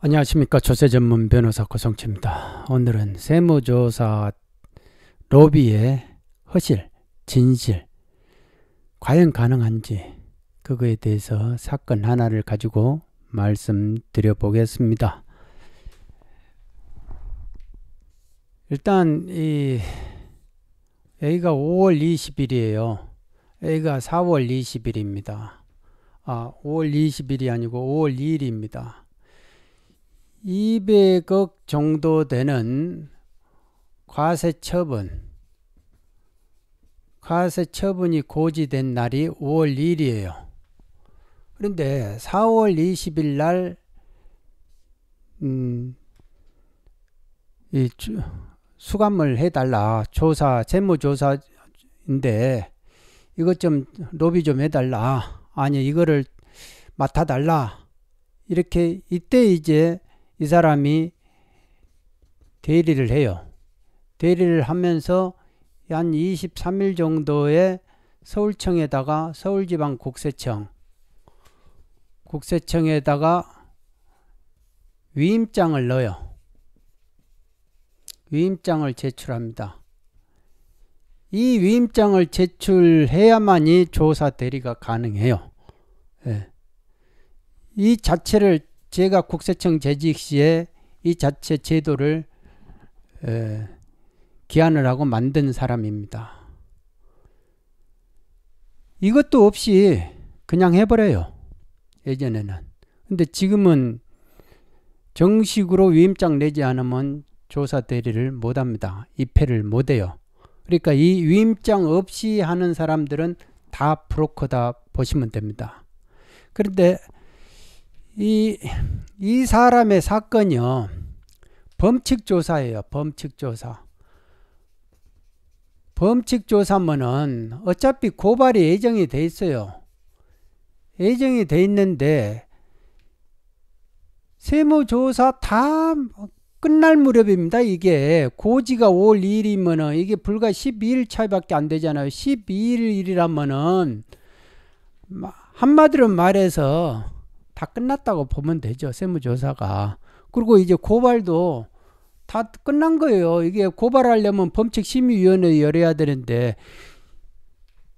안녕하십니까 조세 전문 변호사 고성치입니다. 오늘은 세무조사 로비의 허실, 진실 과연 가능한지 그거에 대해서 사건 하나를 가지고 말씀드려 보겠습니다. 일단 이 A가 5월 20일이에요. A가 4월 20일입니다. 아, 5월 20일이 아니고 5월 2일입니다. 200억 정도 되는 과세 처분, 과세 처분이 고지된 날이 5월 1일이에요. 그런데 4월 20일 날, 음, 이 수감을 해달라. 조사, 재무조사인데, 이것 좀 로비 좀 해달라. 아니, 이거를 맡아달라. 이렇게, 이때 이제 이 사람이 대리를 해요. 대리를 하면서 한 23일 정도에 서울청에다가 서울지방국세청 국세청에다가 위임장을 넣어요. 위임장을 제출합니다. 이 위임장을 제출해야만이 조사 대리가 가능해요. 예. 이 자체를 제가 국세청 재직 시에 이 자체 제도를 에, 기한을 하고 만든 사람입니다. 이것도 없이 그냥 해버려요. 예전에는. 근데 지금은 정식으로 위임장 내지 않으면 조사 대리를 못합니다. 입회를 못해요. 그러니까 이 위임장 없이 하는 사람들은 다 브로커다 보시면 됩니다. 그런데 이, 이 사람의 사건이요. 범칙조사예요. 범칙조사. 범칙조사면은 어차피 고발이 예정이 돼 있어요. 예정이 돼 있는데 세무조사 다 끝날 무렵입니다. 이게 고지가 5월 2일이면은 이게 불과 12일 차이밖에 안 되잖아요. 12일이라면은 한마디로 말해서 다 끝났다고 보면 되죠. 세무조사가. 그리고 이제 고발도 다 끝난 거예요. 이게 고발하려면 범칙심의위원회 열어야 되는데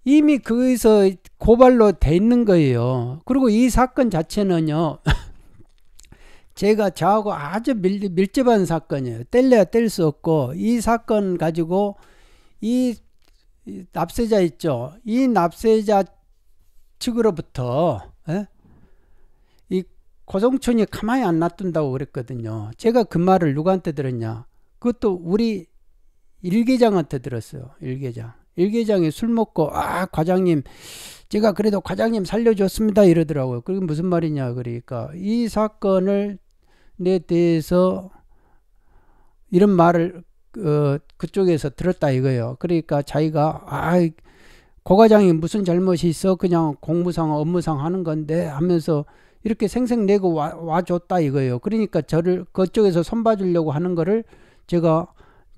이미 거기서 고발로 돼 있는 거예요. 그리고 이 사건 자체는요. 제가 저하고 아주 밀, 밀접한 사건이에요. 뗄래야 뗄 수 없고 이 사건 가지고 이 납세자 있죠. 이 납세자 측으로부터 에? 예? 고성촌이 가만히 안 놔둔다고 그랬거든요. 제가 그 말을 누구한테 들었냐? 그것도 우리 일계장한테 들었어요. 일계장. 일계장이 술 먹고 아 과장님 제가 그래도 과장님 살려줬습니다 이러더라고요. 그게 무슨 말이냐 그러니까 이 사건을 내 대해서 이런 말을 어, 그쪽에서 들었다 이거예요. 그러니까 자기가 아 고과장이 무슨 잘못이 있어 그냥 공무상 업무상 하는 건데 하면서 이렇게 생색 내고 와, 와줬다 이거예요. 그러니까 저를 그쪽에서 손봐주려고 하는 거를 제가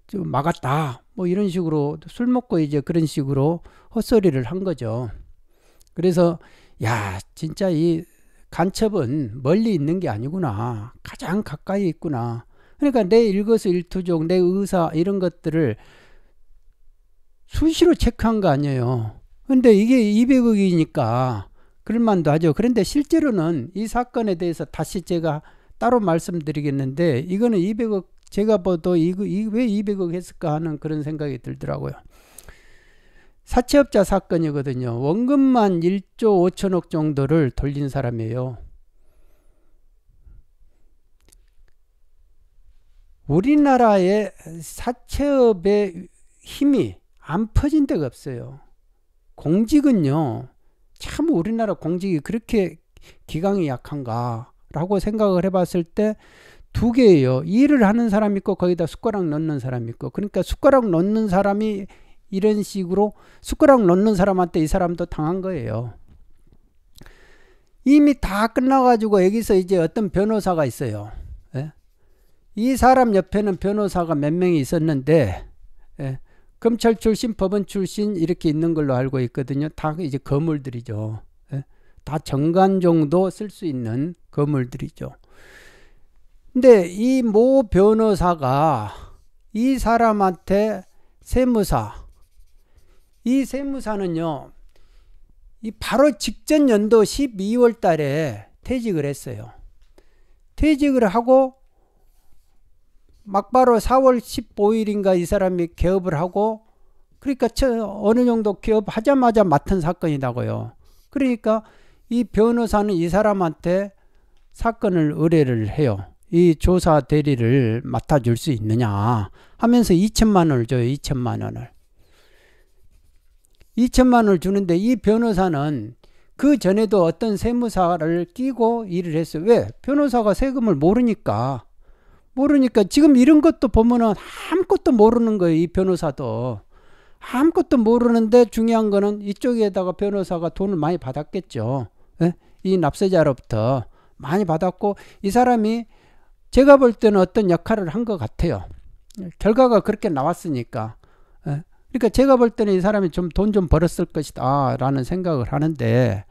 좀 막았다. 뭐 이런 식으로 술 먹고 이제 그런 식으로 헛소리를 한 거죠. 그래서 야 진짜 이 간첩은 멀리 있는 게 아니구나. 가장 가까이 있구나. 그러니까 내 일거수일투족, 내 의사 이런 것들을 수시로 체크한 거 아니에요. 근데 이게 200억이니까 그럴만도 하죠. 그런데 실제로는 이 사건에 대해서 다시 제가 따로 말씀드리겠는데 이거는 200억 제가 봐도 이거 왜 200억 했을까 하는 그런 생각이 들더라고요. 사채업자 사건이거든요. 원금만 1조 5천억 정도를 돌린 사람이에요. 우리나라의 사채업의 힘이 안 퍼진 데가 없어요. 공직은요. 참 우리나라 공직이 그렇게 기강이 약한가라고 생각을 해봤을 때 두 개예요. 일을 하는 사람 있고 거기다 숟가락 넣는 사람 있고 그러니까 숟가락 넣는 사람이 이런 식으로 숟가락 넣는 사람한테 이 사람도 당한 거예요. 이미 다 끝나가지고 여기서 이제 어떤 변호사가 있어요. 예? 이 사람 옆에는 변호사가 몇 명이 있었는데 예? 검찰 출신, 법원 출신 이렇게 있는 걸로 알고 있거든요. 다 이제 거물들이죠. 예? 다 정관 정도 쓸 수 있는 거물들이죠. 근데 이 모 변호사가 이 사람한테 세무사, 이 세무사는요, 이 바로 직전 연도 12월 달에 퇴직을 했어요. 퇴직을 하고 막바로 4월 15일인가 이 사람이 개업을 하고 그러니까 어느 정도 개업하자마자 맡은 사건이라고요 그러니까 이 변호사는 이 사람한테 사건을 의뢰를 해요. 이 조사 대리를 맡아줄 수 있느냐 하면서 2천만 원을 줘요. 2천만 원을. 2천만 원을 주는데 이 변호사는 그 전에도 어떤 세무사를 끼고 일을 했어요. 왜? 변호사가 세금을 모르니까. 모르니까 지금 이런 것도 보면은 아무것도 모르는 거예요. 이 변호사도. 아무것도 모르는데 중요한 거는 이쪽에다가 변호사가 돈을 많이 받았겠죠. 예? 이 납세자로부터 많이 받았고 이 사람이 제가 볼 때는 어떤 역할을 한 것 같아요. 결과가 그렇게 나왔으니까. 예? 그러니까 제가 볼 때는 이 사람이 좀 돈좀 좀 벌었을 것이다 라는 생각을 하는데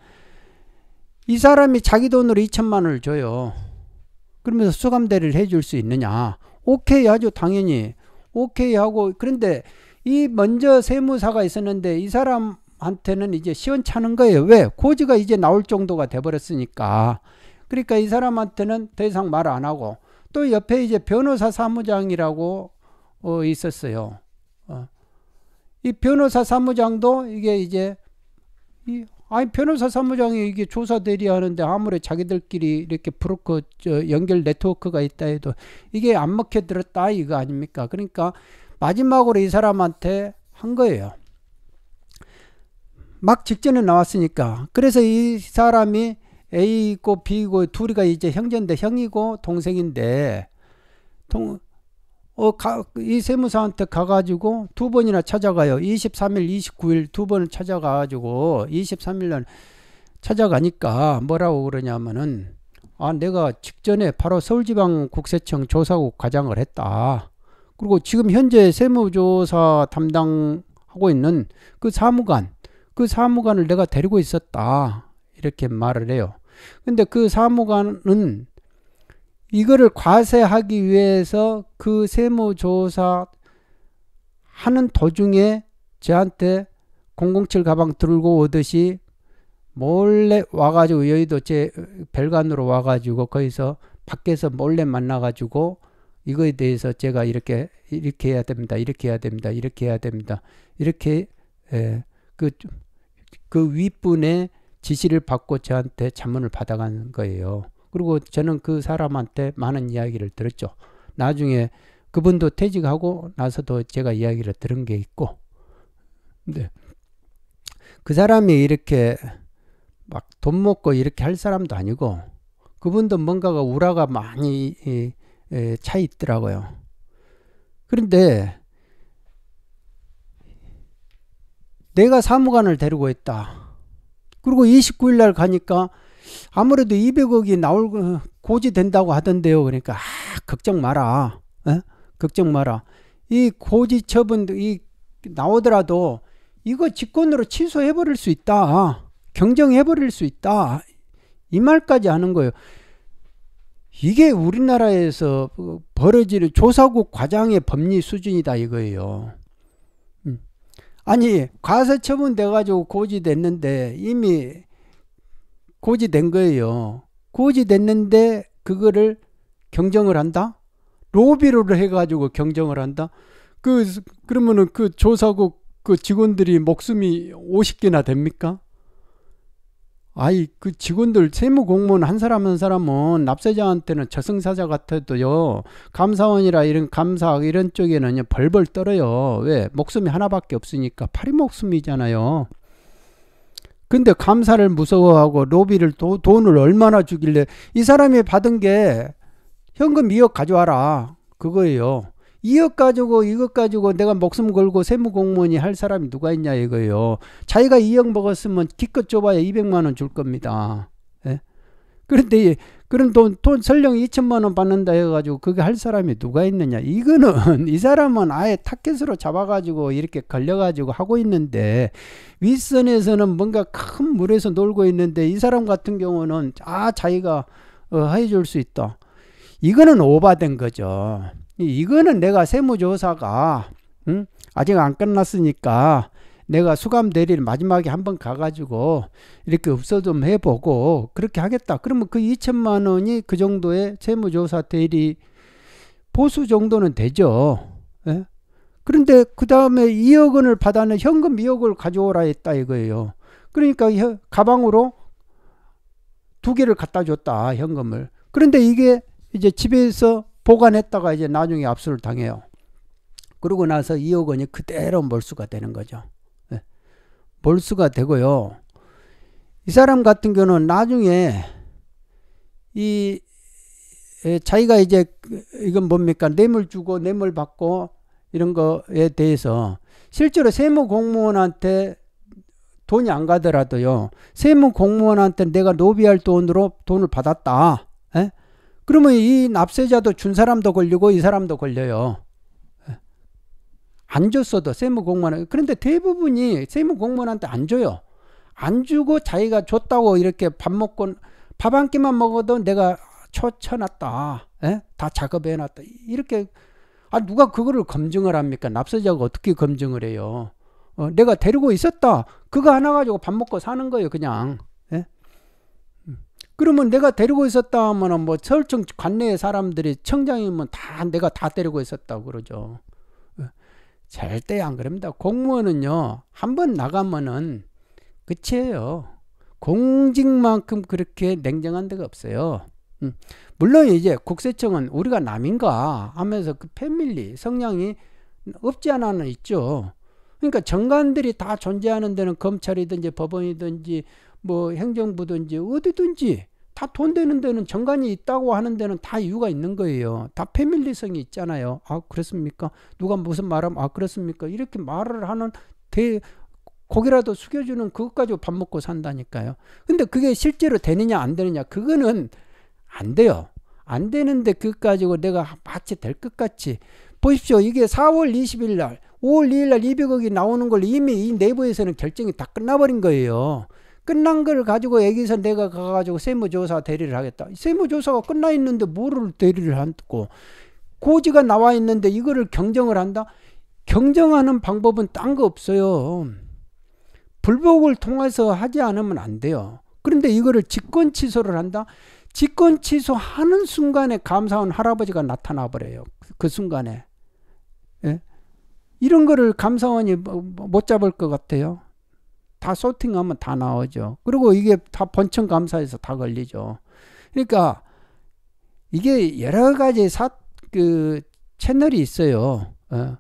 이 사람이 자기 돈으로 2천만 원을 줘요. 그러면서 수감대를 해줄 수 있느냐? 오케이 하죠, 당연히. 오케이 하고, 그런데 이 먼저 세무사가 있었는데 이 사람한테는 이제 시원찮은 거예요. 왜? 고지가 이제 나올 정도가 돼버렸으니까. 그러니까 이 사람한테는 더 이상 말 안 하고, 또 옆에 이제 변호사 사무장이라고 어, 있었어요. 어. 이 변호사 사무장도 이게 이제 이 아니 변호사 사무장이 이게 조사 대리하는데 아무리 자기들끼리 이렇게 브로커 저 연결 네트워크가 있다 해도 이게 안 먹혀 들었다 이거 아닙니까? 그러니까 마지막으로 이 사람한테 한 거예요. 막 직전에 나왔으니까 그래서 이 사람이 A고 B고 둘이가 이제 형제인데 형이고 동생인데 동 어, 가, 이 세무사한테 가가지고 두 번이나 찾아가요. 23일, 29일 두 번을 찾아가가지고 23일 날 찾아가니까 뭐라고 그러냐면은 아, 내가 직전에 바로 서울지방국세청 조사국 과장을 했다. 그리고 지금 현재 세무조사 담당하고 있는 그 사무관, 그 사무관을 내가 데리고 있었다. 이렇게 말을 해요. 근데 그 사무관은 이거를 과세하기 위해서 그 세무조사 하는 도중에 저한테 007 가방 들고 오듯이 몰래 와가지고 여의도 제 별관으로 와가지고 거기서 밖에서 몰래 만나가지고 이거에 대해서 제가 이렇게 이렇게 해야 됩니다. 이렇게 해야 됩니다. 이렇게 해야 됩니다. 이렇게 그그 예, 그 윗분의 지시를 받고 저한테 자문을 받아간 거예요. 그리고 저는 그 사람한테 많은 이야기를 들었죠. 나중에 그분도 퇴직하고 나서도 제가 이야기를 들은 게 있고, 근데 그 사람이 이렇게 막 돈 먹고 이렇게 할 사람도 아니고, 그분도 뭔가가 우라가 많이 차 있더라고요. 그런데 내가 사무관을 데리고 있다. 그리고 29일 날 가니까 아무래도 200억이 나올 고지된다고 하던데요. 그러니까 아, 걱정 마라. 에? 걱정 마라. 이 고지 처분 이 나오더라도 이거 직권으로 취소해 버릴 수 있다. 경정해 버릴 수 있다. 이 말까지 하는 거예요. 이게 우리나라에서 벌어지는 조사국 과장의 법리 수준이다 이거예요. 음. 아니 과세 처분돼 가지고 고지됐는데 이미 고지된 거예요. 고지됐는데 그거를 경정을 한다? 로비로를 해가지고 경정을 한다? 그, 그러면은 그 조사국 그 직원들이 목숨이 50개나 됩니까? 아이, 그 직원들, 세무 공무원 한 사람 한 사람은 납세자한테는 저승사자 같아도요, 감사원이라 이런 감사 이런 쪽에는 벌벌 떨어요. 왜? 목숨이 하나밖에 없으니까 파리 목숨이잖아요. 근데 감사를 무서워하고 로비를 도, 돈을 얼마나 주길래 이 사람이 받은 게 현금 2억 가져와라 그거예요. 2억 가지고 이것 가지고 내가 목숨 걸고 세무 공무원이 할 사람이 누가 있냐 이거예요. 자기가 2억 먹었으면 기껏 줘봐야 200만 원 줄 겁니다. 그런데 그런 돈, 돈 설령 2천만 원 받는다 해가지고 그게 할 사람이 누가 있느냐. 이거는 이 사람은 아예 타켓으로 잡아가지고 이렇게 걸려가지고 하고 있는데 윗선에서는 뭔가 큰 물에서 놀고 있는데 이 사람 같은 경우는 아, 자기가 어, 해줄 수 있다. 이거는 오바된 거죠. 이거는 내가 세무조사가 응? 아직 안 끝났으니까 내가 수감 대리를 마지막에 한번 가가지고 이렇게 없어 좀 해보고 그렇게 하겠다. 그러면 그 2천만 원이 그 정도의 채무조사 대리 보수 정도는 되죠. 예? 그런데 그 다음에 2억 원을 받아는 현금 2억을 가져오라 했다 이거예요. 그러니까 가방으로 두 개를 갖다 줬다 현금을. 그런데 이게 이제 집에서 보관했다가 이제 나중에 압수를 당해요. 그러고 나서 2억 원이 그대로 몰수가 되는 거죠. 볼 수가 되고요. 이 사람 같은 경우는 나중에 이 자기가 이제 그, 이건 뭡니까 뇌물 주고 뇌물 받고 이런 거에 대해서 실제로 세무 공무원한테 돈이 안 가더라도요 세무 공무원한테 내가 노비할 돈으로 돈을 받았다. 에? 그러면 이 납세자도 준 사람도 걸리고 이 사람도 걸려요. 안 줬어도 세무 공무원 은 그런데 대부분이 세무 공무원한테 안 줘요. 안 주고 자기가 줬다고 이렇게 밥 먹고 밥 한 끼만 먹어도 내가 쳐쳐놨다. 에? 예? 다 작업해놨다. 이렇게 아 누가 그거를 검증을 합니까? 납세자가 어떻게 검증을 해요? 어, 내가 데리고 있었다. 그거 하나 가지고 밥 먹고 사는 거예요, 그냥. 에? 예? 음. 그러면 내가 데리고 있었다 하면은 뭐 서울청 관내 사람들이 청장이면 다 내가 다 데리고 있었다고 그러죠. 절대 안 그럽니다. 공무원은요, 한번 나가면은 끝이에요. 공직만큼 그렇게 냉정한 데가 없어요. 음. 물론 이제 국세청은 우리가 남인가 하면서 그 패밀리 성향이 없지 않아는 있죠. 그러니까 정관들이 다 존재하는 데는 검찰이든지 법원이든지 뭐 행정부든지 어디든지 다돈 되는 데는 정관이 있다고 하는 데는 다 이유가 있는 거예요. 다 패밀리성이 있잖아요. 아, 그렇습니까? 누가 무슨 말하면, 아, 그렇습니까? 이렇게 말을 하는 대, 고기라도 숙여주는 그것 까지밥 먹고 산다니까요. 근데 그게 실제로 되느냐, 안 되느냐, 그거는 안 돼요. 안 되는데 그것 가지고 내가 마치 될 것 같이. 보십시오. 이게 4월 20일 날, 5월 2일 날 200억이 나오는 걸 이미 이 내부에서는 결정이 다 끝나버린 거예요. 끝난 걸 가지고 여기서 내가 가가지고 세무조사 대리를 하겠다. 세무조사가 끝나 있는데 뭐를 대리를 하고 고지가 나와 있는데 이거를 경정을 한다? 경정하는 방법은 딴 거 없어요. 불복을 통해서 하지 않으면 안 돼요. 그런데 이거를 직권 취소를 한다? 직권 취소하는 순간에 감사원 할아버지가 나타나 버려요. 그 순간에. 예? 이런 거를 감사원이 뭐, 뭐, 못 잡을 것 같아요. 다 소팅하면 다 나오죠. 그리고 이게 다 본청 감사에서 다 걸리죠. 그러니까 이게 여러 가지 사, 그 채널이 있어요. 어.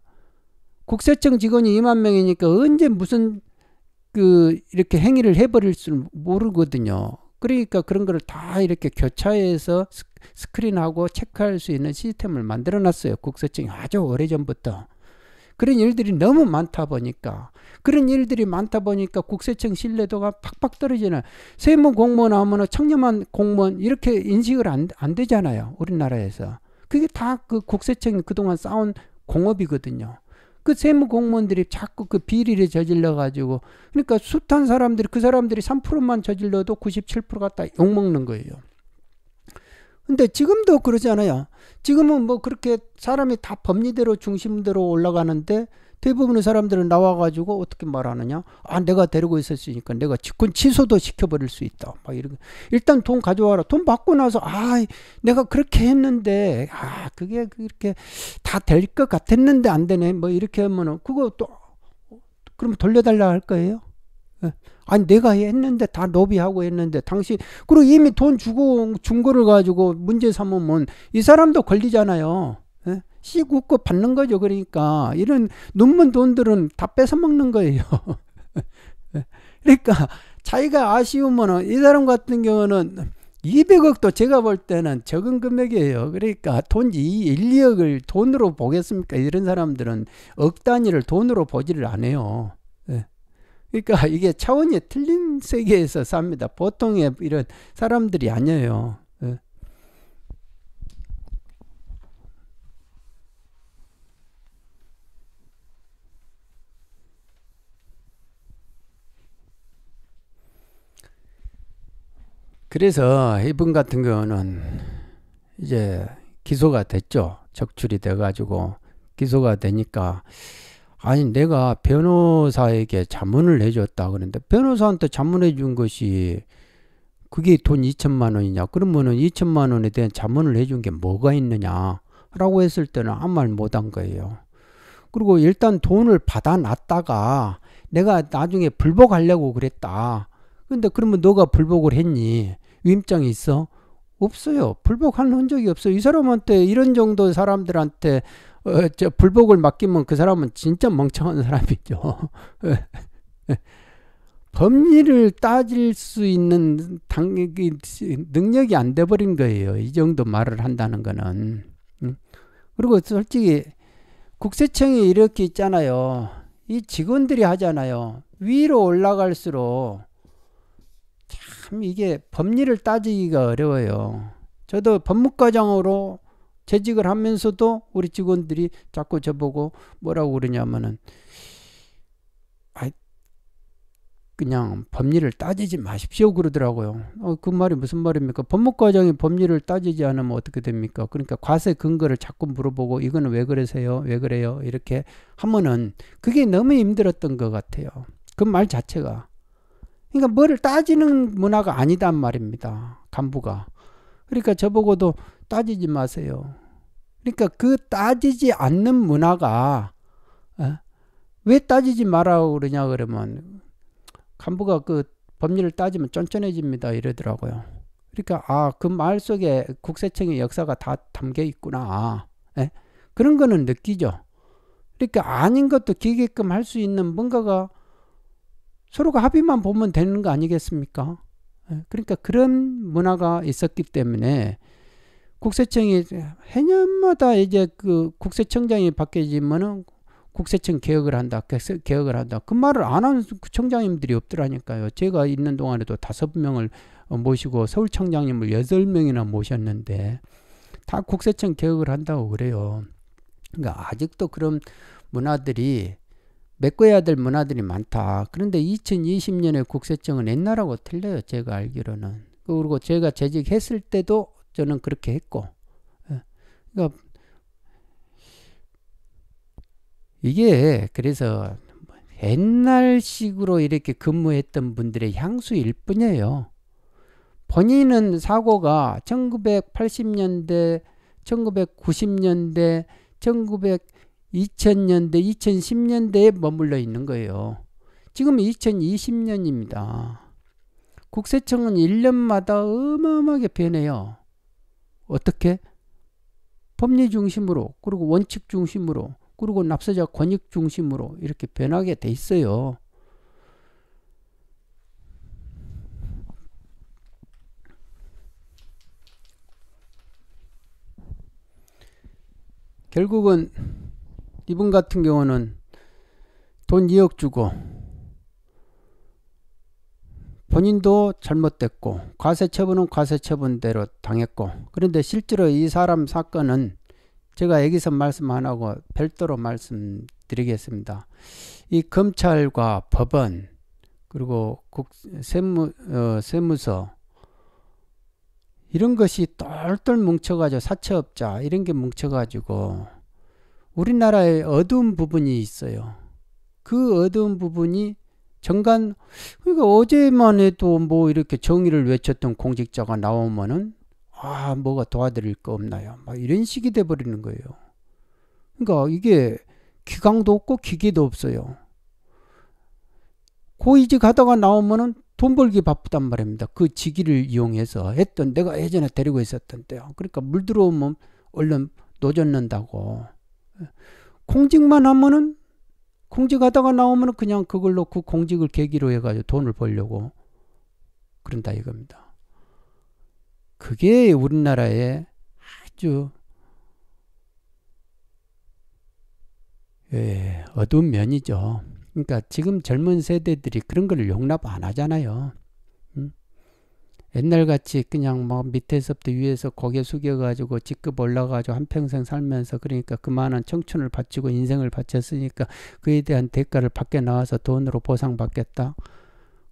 국세청 직원이 2만 명이니까 언제 무슨 그 이렇게 행위를 해버릴 줄 모르거든요. 그러니까 그런 거를 다 이렇게 교차해서 스크린하고 체크할 수 있는 시스템을 만들어 놨어요. 국세청이 아주 오래전부터. 그런 일들이 너무 많다 보니까 그런 일들이 많다 보니까 국세청 신뢰도가 팍팍 떨어지는 세무 공무원 하면 청렴한 공무원 이렇게 인식을 안, 안 되잖아요. 우리나라에서. 그게 다 그 국세청 이 그동안 쌓은 공업이거든요. 그 세무 공무원들이 자꾸 그 비리를 저질러 가지고 그러니까 숱한 사람들이 그 사람들이 3%만 저질러도 97%가 다 욕먹는 거예요. 근데 지금도 그러잖아요. 지금은 뭐 그렇게 사람이 다 법리대로 중심대로 올라가는데 대부분의 사람들은 나와가지고 어떻게 말하느냐? 아, 내가 데리고 있었으니까 내가 직권 취소도 시켜버릴 수 있다. 막 이런. 일단 돈 가져와라. 돈 받고 나서, 아, 내가 그렇게 했는데, 아, 그게 그렇게 다 될 것 같았는데 안 되네. 뭐 이렇게 하면은, 그거 또, 그럼 돌려달라 할 거예요? 예. 아니 내가 했는데 다노비하고 했는데 당신 그리고 이미 돈 주고 준 거를 가지고 문제 삼으면 이 사람도 걸리잖아요. 예? 씨국고 받는 거죠. 그러니까 이런 눈먼 돈들은 다 뺏어 먹는 거예요. 예. 그러니까 자기가 아쉬우면은 이 사람 같은 경우는 200억도 제가 볼 때는 적은 금액이에요. 그러니까 돈 1, 2억을 돈으로 보겠습니까? 이런 사람들은 억 단위를 돈으로 보지를 않아요. 그러니까 이게 차원이 틀린 세계에서 삽니다. 보통의 이런 사람들이 아니에요. 예. 그래서 이분 같은 경우는 이제 기소가 됐죠. 적출이 돼가지고 기소가 되니까 아니 내가 변호사에게 자문을 해줬다 그는데 변호사한테 자문해 준 것이 그게 돈 2천만 원이냐 그러면은 2천만 원에 대한 자문을 해 준 게 뭐가 있느냐라고 했을 때는 아무 말 못 한 거예요. 그리고 일단 돈을 받아놨다가 내가 나중에 불복하려고 그랬다. 근데 그러면 너가 불복을 했니? 위임장이 있어? 없어요. 불복한 흔적이 없어이 사람한테 이런 정도 사람들한테 어, 저 불복을 맡기면 그 사람은 진짜 멍청한 사람이죠. 예, 예. 법리를 따질 수 있는 당, 능력이 안 돼버린 거예요. 이 정도 말을 한다는 거는. 음. 그리고 솔직히 국세청이 이렇게 있잖아요. 이 직원들이 하잖아요. 위로 올라갈수록 참 이게 법리를 따지기가 어려워요. 저도 법무과장으로 재직을 하면서도 우리 직원들이 자꾸 저보고 뭐라고 그러냐면은 그냥 법리를 따지지 마십시오 그러더라고요. 어, 그 말이 무슨 말입니까? 법무과장이 법리를 따지지 않으면 어떻게 됩니까? 그러니까 과세 근거를 자꾸 물어보고 이거는 왜 그러세요? 왜 그래요? 이렇게 하면은 그게 너무 힘들었던 것 같아요. 그 말 자체가. 그러니까 뭐를 따지는 문화가 아니단 말입니다. 간부가. 그러니까 저보고도 따지지 마세요. 그러니까 그 따지지 않는 문화가 어? 왜 따지지 말라고 그러냐 그러면 간부가 그 법률을 따지면 쫀쫀해집니다 이러더라고요. 그러니까 아 그 말 속에 국세청의 역사가 다 담겨 있구나. 에? 예? 그런 거는 느끼죠. 그러니까 아닌 것도 기게끔 할 수 있는 뭔가가 서로가 합의만 보면 되는 거 아니겠습니까? 에? 예? 그러니까 그런 문화가 있었기 때문에 국세청이 해년마다 이제 그 국세청장이 바뀌어지면은 국세청 개혁을 한다, 개혁을 한다. 그 말을 안 하는 그 청장님들이 없더라니까요. 제가 있는 동안에도 다섯 명을 모시고 서울청장님을 여덟 명이나 모셨는데 다 국세청 개혁을 한다고 그래요. 그러니까 아직도 그런 문화들이 메꿔야 될 문화들이 많다. 그런데 2020년에 국세청은 옛날하고 틀려요. 제가 알기로는. 그리고 제가 재직했을 때도 저는 그렇게 했고 예. 그러니까 이게 그래서 옛날식으로 이렇게 근무했던 분들의 향수일 뿐이에요. 본인은 사고가 1980년대, 1990년대, 1900, 2000년대, 2010년대에 머물러 있는 거예요. 지금 2020년입니다. 국세청은 1년마다 어마어마하게 변해요. 어떻게? 법리 중심으로 그리고 원칙 중심으로 그리고 납세자 권익 중심으로 이렇게 변하게 돼 있어요. 결국은 이분 같은 경우는 돈 2억 주고 본인도 잘못됐고 과세 처분은 과세 처분대로 당했고 그런데 실제로 이 사람 사건은 제가 여기서 말씀 안 하고 별도로 말씀드리겠습니다. 이 검찰과 법원 그리고 국, 세무, 어, 세무서 이런 것이 똘똘 뭉쳐가지고 사채업자 이런 게 뭉쳐가지고 우리나라의 어두운 부분이 있어요. 그 어두운 부분이 정간 그러니까 어제만 해도 뭐 이렇게 정의를 외쳤던 공직자가 나오면은 아 뭐가 도와드릴 거 없나요? 막 이런 식이 돼 버리는 거예요. 그러니까 이게 기강도 없고 기계도 없어요. 고위직 하다가 나오면은 돈 벌기 바쁘단 말입니다. 그 직위를 이용해서 했던 내가 예전에 데리고 있었던 때요. 그러니까 물 들어오면 얼른 노젓는다고. 공직만 하면은 공직하다가 나오면 그냥 그걸 로그 공직을 계기로 해가지고 돈을 벌려고 그런다 이겁니다. 그게 우리나라의 아주 예, 어두운 면이죠. 그러니까 지금 젊은 세대들이 그런 걸 용납 안 하잖아요. 옛날같이 그냥 뭐 밑에서부터 위에서 고개 숙여가지고 직급 올라가지고 한평생 살면서 그러니까 그만한 청춘을 바치고 인생을 바쳤으니까 그에 대한 대가를 밖에 나와서 돈으로 보상받겠다.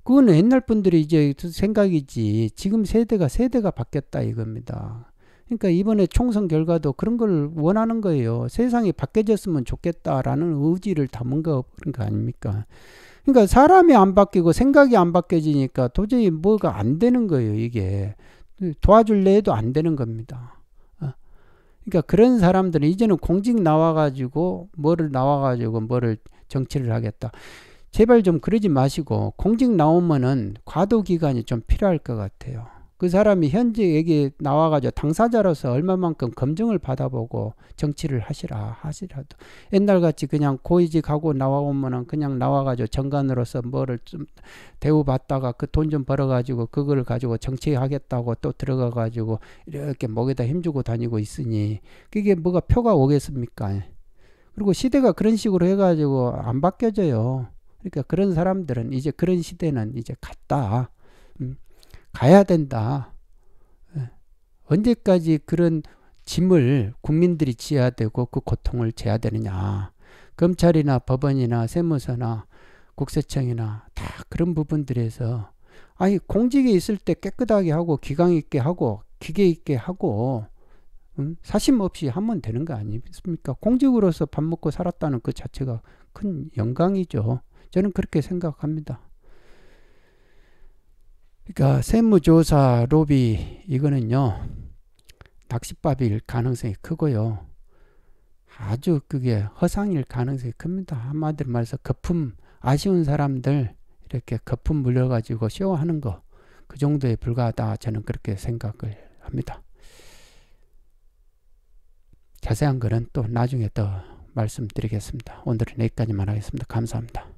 그건 옛날 분들이 이제 생각이지 지금 세대가 세대가 바뀌었다 이겁니다. 그러니까 이번에 총선 결과도 그런 걸 원하는 거예요. 세상이 바뀌어졌으면 좋겠다라는 의지를 담은 거, 그런 거 아닙니까? 그러니까 사람이 안 바뀌고 생각이 안 바뀌어지니까 도저히 뭐가 안 되는 거예요, 이게. 도와줄래 해도 안 되는 겁니다. 어. 그러니까 그런 사람들은 이제는 공직 나와가지고 뭐를 나와가지고 뭐를 정치를 하겠다. 제발 좀 그러지 마시고 공직 나오면은 과도 기간이 좀 필요할 것 같아요. 그 사람이 현재 여기 나와가지고 당사자로서 얼마만큼 검증을 받아보고 정치를 하시라 하시라도 옛날같이 그냥 고위직하고 나와오면은 그냥 나와가지고 정관으로서 뭐를 좀 대우받다가 그 돈 좀 벌어가지고 그걸 가지고 정치하겠다고 또 들어가가지고 이렇게 목에다 힘주고 다니고 있으니 그게 뭐가 표가 오겠습니까? 그리고 시대가 그런 식으로 해가지고 안 바뀌어져요. 그러니까 그런 사람들은 이제 그런 시대는 이제 갔다. 음. 가야 된다. 예. 언제까지 그런 짐을 국민들이 지어야 되고 그 고통을 져야 되느냐. 검찰이나 법원이나 세무서나 국세청이나 다 그런 부분들에서 아니 공직에 있을 때 깨끗하게 하고 기강 있게 하고 기계 있게 하고 음? 사심 없이 하면 되는 거 아닙니까? 공직으로서 밥 먹고 살았다는 그 자체가 큰 영광이죠. 저는 그렇게 생각합니다. 그러니까 세무조사 로비 이거는요. 낚싯밥일 가능성이 크고요. 아주 그게 허상일 가능성이 큽니다. 한마디로 말해서 거품 아쉬운 사람들 이렇게 거품 물려가지고 쇼하는 거 그 정도에 불과하다 저는 그렇게 생각을 합니다. 자세한 거는 또 나중에 더 말씀드리겠습니다. 오늘은 여기까지만 하겠습니다. 감사합니다.